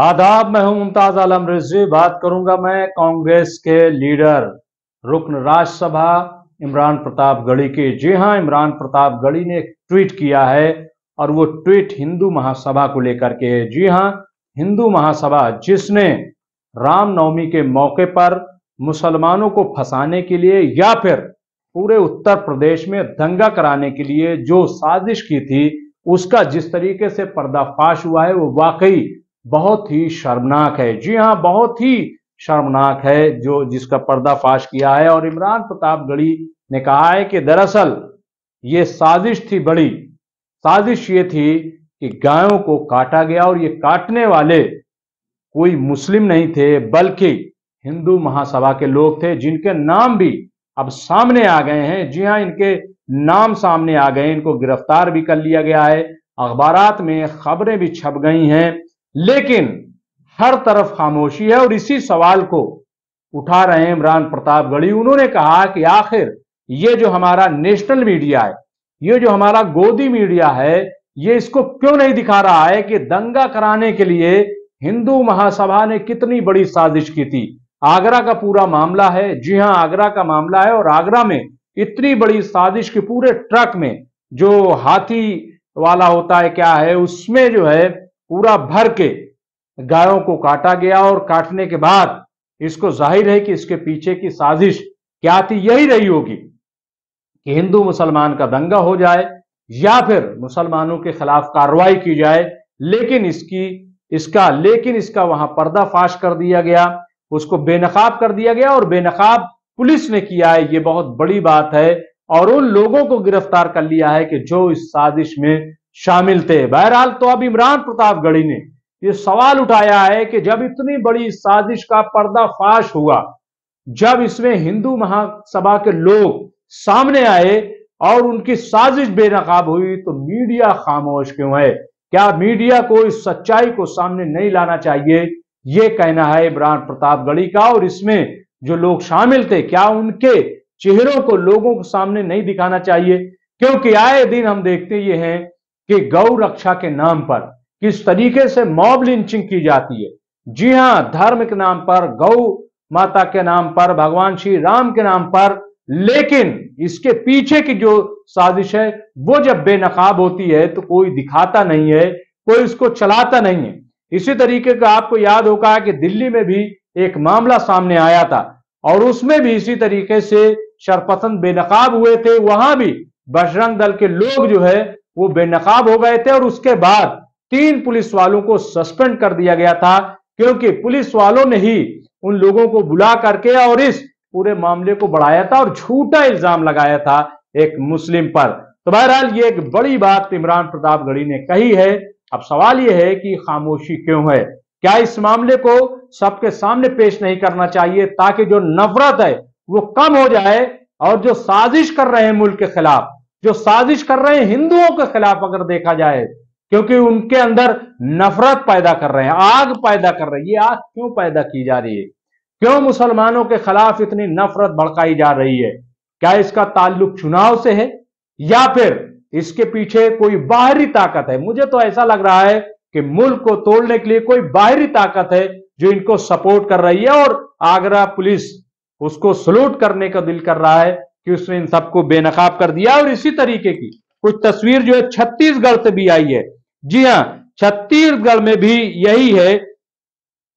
आदाब मैं हूं मुमताज आलम रिजवी बात करूंगा मैं कांग्रेस के लीडर रुकन राज्यसभा इमरान प्रताप गढ़ी के जी हां इमरान प्रताप गढ़ी ने एक ट्वीट किया है और वो ट्वीट हिंदू महासभा को लेकर के है जी हां हिंदू महासभा जिसने रामनवमी के मौके पर मुसलमानों को फंसाने के लिए या फिर पूरे उत्तर प्रदेश में दंगा कराने के लिए जो साजिश की थी उसका जिस तरीके से पर्दाफाश हुआ है वो वाकई बहुत ही शर्मनाक है जी हाँ बहुत ही शर्मनाक है जो जिसका पर्दाफाश किया है और इमरान प्रतापगढ़ी ने कहा है कि दरअसल ये साजिश थी बड़ी साजिश ये थी कि गायों को काटा गया और ये काटने वाले कोई मुस्लिम नहीं थे बल्कि हिंदू महासभा के लोग थे जिनके नाम भी अब सामने आ गए हैं जी हाँ इनके नाम सामने आ गए इनको गिरफ्तार भी कर लिया गया है अखबार में खबरें भी छप गई हैं लेकिन हर तरफ खामोशी है और इसी सवाल को उठा रहे हैं इमरान प्रताप गढ़ी उन्होंने कहा कि आखिर ये जो हमारा नेशनल मीडिया है ये जो हमारा गोदी मीडिया है ये इसको क्यों नहीं दिखा रहा है कि दंगा कराने के लिए हिंदू महासभा ने कितनी बड़ी साजिश की थी आगरा का पूरा मामला है जी हां आगरा का मामला है और आगरा में इतनी बड़ी साजिश के पूरे ट्रक में जो हाथी वाला होता है क्या है उसमें जो है पूरा भर के गायों को काटा गया और काटने के बाद इसको जाहिर है कि इसके पीछे की साजिश क्या थी यही रही होगी कि हिंदू मुसलमान का दंगा हो जाए या फिर मुसलमानों के खिलाफ कार्रवाई की जाए लेकिन इसकी इसका लेकिन इसका वहां पर्दाफाश कर दिया गया उसको बेनकाब कर दिया गया और बेनकाब पुलिस ने किया है ये बहुत बड़ी बात है और उन लोगों को गिरफ्तार कर लिया है कि जो इस साजिश में शामिल थे बहरहाल तो अब इमरान प्रतापगढ़ी ने ये सवाल उठाया है कि जब इतनी बड़ी साजिश का पर्दाफाश हुआ जब इसमें हिंदू महासभा के लोग सामने आए और उनकी साजिश बेनकाब हुई तो मीडिया खामोश क्यों है क्या मीडिया को इस सच्चाई को सामने नहीं लाना चाहिए यह कहना है इमरान प्रतापगढ़ी का और इसमें जो लोग शामिल थे क्या उनके चेहरों को लोगों के सामने नहीं दिखाना चाहिए क्योंकि आए दिन हम देखते ये हैं कि गौ रक्षा के नाम पर किस तरीके से मॉब लिंचिंग की जाती है जी हां धर्म के नाम पर गौ माता के नाम पर भगवान श्री राम के नाम पर लेकिन इसके पीछे की जो साजिश है वो जब बेनकाब होती है तो कोई दिखाता नहीं है कोई उसको चलाता नहीं है इसी तरीके का आपको याद होगा कि दिल्ली में भी एक मामला सामने आया था और उसमें भी इसी तरीके से शरपसंद बेनकाब हुए थे वहां भी बजरंग दल के लोग जो है वो बेनकाब हो गए थे और उसके बाद तीन पुलिस वालों को सस्पेंड कर दिया गया था क्योंकि पुलिस वालों ने ही उन लोगों को बुला करके और इस पूरे मामले को बढ़ाया था और झूठा इल्जाम लगाया था एक मुस्लिम पर तो बहरहाल ये एक बड़ी बात इमरान प्रताप गढ़ी ने कही है अब सवाल यह है कि खामोशी क्यों है क्या इस मामले को सबके सामने पेश नहीं करना चाहिए ताकि जो नफरत है वो कम हो जाए और जो साजिश कर रहे हैं मुल्क के खिलाफ जो साजिश कर रहे हैं हिंदुओं के खिलाफ अगर देखा जाए क्योंकि उनके अंदर नफरत पैदा कर रहे हैं आग पैदा कर रही है ये आग क्यों पैदा की जा रही है क्यों मुसलमानों के खिलाफ इतनी नफरत भड़काई जा रही है क्या इसका ताल्लुक चुनाव से है या फिर इसके पीछे कोई बाहरी ताकत है मुझे तो ऐसा लग रहा है कि मुल्क को तोड़ने के लिए कोई बाहरी ताकत है जो इनको सपोर्ट कर रही है और आगरा पुलिस उसको सल्यूट करने का दिल कर रहा है कि उसने इन सबको बेनकाब कर दिया और इसी तरीके की कुछ तस्वीर जो है छत्तीसगढ़ से भी आई है जी हाँ छत्तीसगढ़ में भी यही है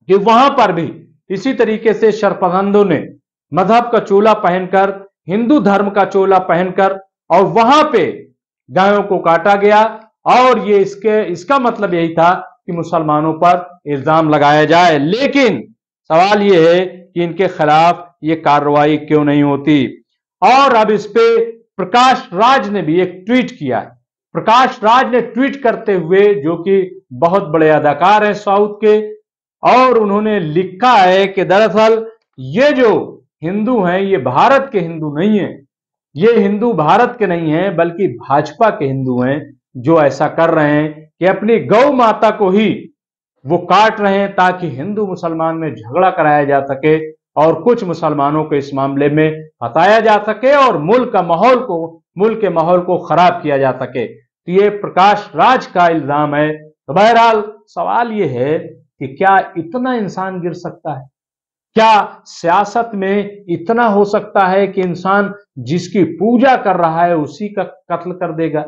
कि वहां पर भी इसी तरीके से शर्पगंधों ने मजहब का चोला पहनकर हिंदू धर्म का चोला पहनकर और वहां पे गायों को काटा गया और ये इसके इसका मतलब यही था कि मुसलमानों पर इल्जाम लगाया जाए लेकिन सवाल यह है कि इनके खिलाफ ये कार्रवाई क्यों नहीं होती और अब इस पे प्रकाश राज ने भी एक ट्वीट किया है प्रकाश राज ने ट्वीट करते हुए जो कि बहुत बड़े अदाकार हैं साउथ के और उन्होंने लिखा है कि दरअसल ये जो हिंदू हैं ये भारत के हिंदू नहीं है ये हिंदू भारत के नहीं है बल्कि भाजपा के हिंदू हैं जो ऐसा कर रहे हैं कि अपनी गौ माता को ही वो काट रहे हैं ताकि हिंदू मुसलमान में झगड़ा कराया जा सके और कुछ मुसलमानों को इस मामले में हटाया जा सके और मुल्क का माहौल को मुल्क के माहौल को खराब किया जा सके तो ये प्रकाश राज का इल्जाम है तो बहरहाल सवाल ये है कि क्या इतना इंसान गिर सकता है क्या सियासत में इतना हो सकता है कि इंसान जिसकी पूजा कर रहा है उसी का कत्ल कर देगा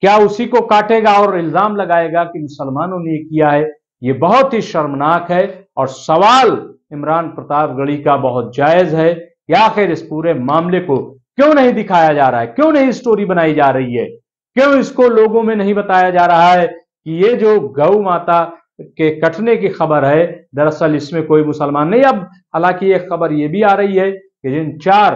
क्या उसी को काटेगा और इल्जाम लगाएगा कि मुसलमानों ने किया है ये बहुत ही शर्मनाक है और सवाल इमरान प्रतापगढ़ी का बहुत जायज है कि आखिर इस पूरे मामले को क्यों नहीं दिखाया जा रहा है क्यों नहीं स्टोरी बनाई जा रही है क्यों इसको लोगों में नहीं बताया जा रहा है कि ये जो गौ माता के कटने की खबर है दरअसल इसमें कोई मुसलमान नहीं अब हालांकि एक खबर ये भी आ रही है कि जिन चार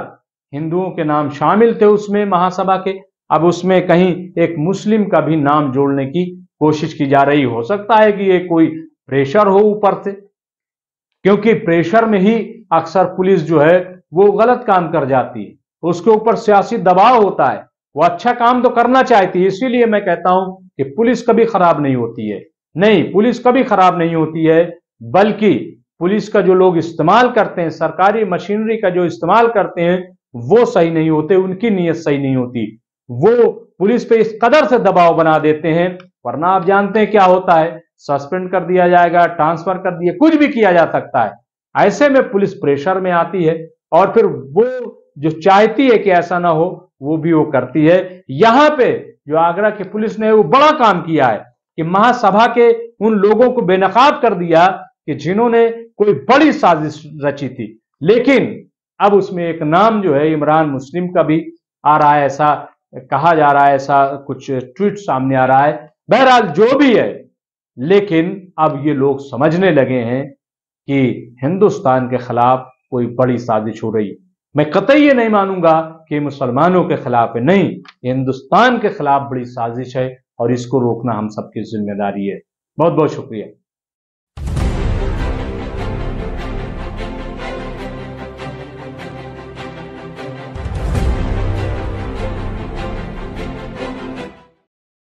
हिंदुओं के नाम शामिल थे उसमें महासभा के अब उसमें कहीं एक मुस्लिम का भी नाम जोड़ने की कोशिश की जा रही हो सकता है कि ये कोई प्रेशर हो ऊपर से क्योंकि प्रेशर में ही अक्सर पुलिस जो है वो गलत काम कर जाती है उसके ऊपर सियासी दबाव होता है वो अच्छा काम तो करना चाहती है इसीलिए मैं कहता हूं कि पुलिस कभी खराब नहीं होती है नहीं पुलिस कभी खराब नहीं होती है बल्कि पुलिस का जो लोग इस्तेमाल करते हैं सरकारी मशीनरी का जो इस्तेमाल करते हैं वो सही नहीं होते उनकी नीयत सही नहीं होती वो पुलिस पे इस कदर से दबाव बना देते हैं वरना आप जानते हैं क्या होता है सस्पेंड कर दिया जाएगा ट्रांसफर कर दिया कुछ भी किया जा सकता है ऐसे में पुलिस प्रेशर में आती है और फिर वो जो चाहती है कि ऐसा ना हो वो भी वो करती है यहां पे जो आगरा की पुलिस ने वो बड़ा काम किया है कि महासभा के उन लोगों को बेनकाब कर दिया कि जिन्होंने कोई बड़ी साजिश रची थी लेकिन अब उसमें एक नाम जो है इमरान मुस्लिम का भी आ रहा है ऐसा कहा जा रहा है ऐसा कुछ ट्वीट सामने आ रहा है बहरहाल जो भी है लेकिन अब ये लोग समझने लगे हैं कि हिंदुस्तान के खिलाफ कोई बड़ी साजिश हो रही मैं कतई ये नहीं मानूंगा कि मुसलमानों के खिलाफ है नहीं हिंदुस्तान के खिलाफ बड़ी साजिश है और इसको रोकना हम सबकी जिम्मेदारी है बहुत बहुत शुक्रिया